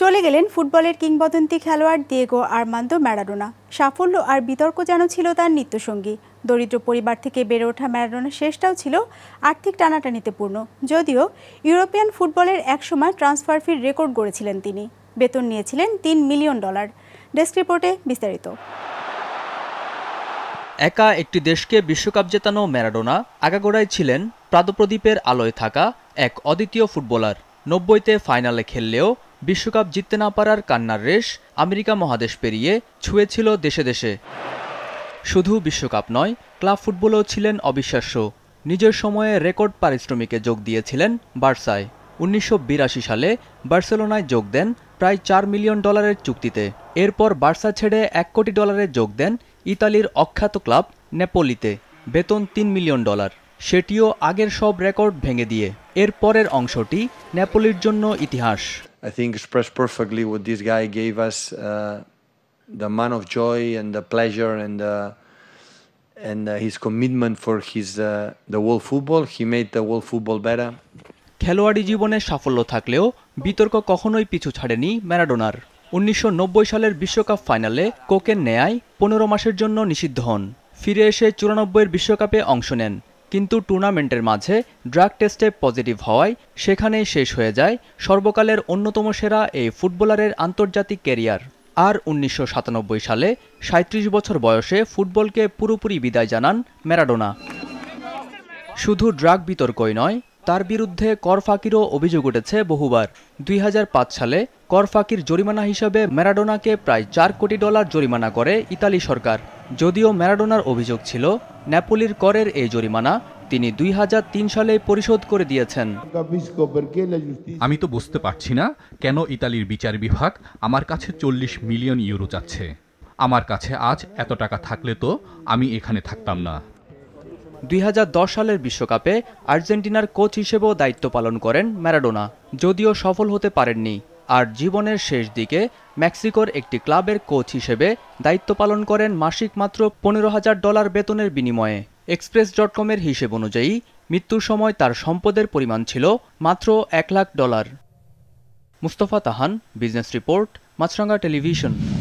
চলে গেলেন ফুটবলের কিংবদন্তি খেলোয়াড় দিয়েগো আরমান্দো ম্যারাডোনা সাফল্য আর বিতর্ক যেন ছিল তার নিত্যসঙ্গী দরিদ্র পরিবার থেকে বেড়ে ওঠা ম্যারাডোনা শেষটাও ছিল আর্থিক টানাটানিতে পূর্ণ যদিও ইউরোপিয়ান ফুটবলের একসময় ট্রান্সফার ফির রেকর্ড গড়েছিলেন তিনি বেতন নিয়েছিলেন তিন মিলিয়ন ডলার ডেস্ক রিপোর্টে বিস্তারিত একা একটি দেশকে বিশ্বকাপ জেতানো ম্যারাডোনা আগাগোড়ায় ছিলেন প্রাদপ্রদীপের আলোয় থাকা এক অদ্বিতীয় ফুটবলার নব্বইতে ফাইনালে খেললেও বিশ্বকাপ জিততে না পারার কান্নার রেশ আমেরিকা মহাদেশ পেরিয়ে ছুঁয়েছিল দেশে দেশে শুধু বিশ্বকাপ নয় ক্লাব ফুটবলও ছিলেন অবিশ্বাস্য নিজের সময়ে রেকর্ড পারিশ্রমিকে যোগ দিয়েছিলেন বার্সায় উনিশশো সালে বার্সেলোনায় যোগ দেন প্রায় চার মিলিয়ন ডলারের চুক্তিতে এরপর বার্সা ছেড়ে এক কোটি ডলারে যোগ দেন ইতালির অখ্যাত ক্লাব নেপোলিতে বেতন তিন মিলিয়ন ডলার সেটিও আগের সব রেকর্ড ভেঙে দিয়ে এর পরের অংশটি নেপোলির জন্য ইতিহাস I think express perfectly with this guy gave us the man of joy and the pleasure and the and his commitment for his the world football he the world football better খেলোয়াড়ি জীবনে সাফল্য থাকলেও বিতর্ক কখনোই পিছু ছাড়েনি ম্যারাডোনার উনিশশো সালের বিশ্বকাপ ফাইনালে কোকেন নেয়ায় পনেরো মাসের জন্য নিষিদ্ধ হন ফিরে এসে চুরানব্বইয়ের বিশ্বকাপে অংশ নেন কিন্তু টুর্নামেন্টের মাঝে ড্রাগ টেস্টে পজিটিভ হওয়ায় সেখানেই শেষ হয়ে যায় সর্বকালের অন্যতম সেরা এই ফুটবলারের আন্তর্জাতিক ক্যারিয়ার আর উনিশশো সালে সাঁত্রিশ বছর বয়সে ফুটবলকে পুরোপুরি বিদায় জানান ম্যারাডোনা শুধু ড্রাগ বিতর্কই নয় তার বিরুদ্ধে কর ফাঁকিরও অভিযোগ উঠেছে বহুবার দুই সালে কর ফাঁকির জরিমানা হিসেবে ম্যারাডোনাকে প্রায় চার কোটি ডলার জরিমানা করে ইতালি সরকার যদিও ম্যারাডোনার অভিযোগ ছিল ন্যাপোলির করের এই জরিমানা তিনি দুই হাজার তিন সালে পরিশোধ করে দিয়েছেন আমি তো বুঝতে পারছি না কেন ইতালির বিচার বিভাগ আমার কাছে চল্লিশ মিলিয়ন ইউরো চাচ্ছে আমার কাছে আজ এত টাকা থাকলে তো আমি এখানে থাকতাম না দুই সালের বিশ্বকাপে আর্জেন্টিনার কোচ হিসেবেও দায়িত্ব পালন করেন ম্যারাডোনা যদিও সফল হতে পারেননি আর জীবনের শেষ দিকে মেক্সিকোর একটি ক্লাবের কোচ হিসেবে দায়িত্ব পালন করেন মাসিক মাত্র পনেরো হাজার ডলার বেতনের বিনিময়ে এক্সপ্রেস ডট কমের হিসেব অনুযায়ী মৃত্যুর সময় তার সম্পদের পরিমাণ ছিল মাত্র এক লাখ ডলার মুস্তফা তাহান বিজনেস রিপোর্ট মাছরাঙ্গা টেলিভিশন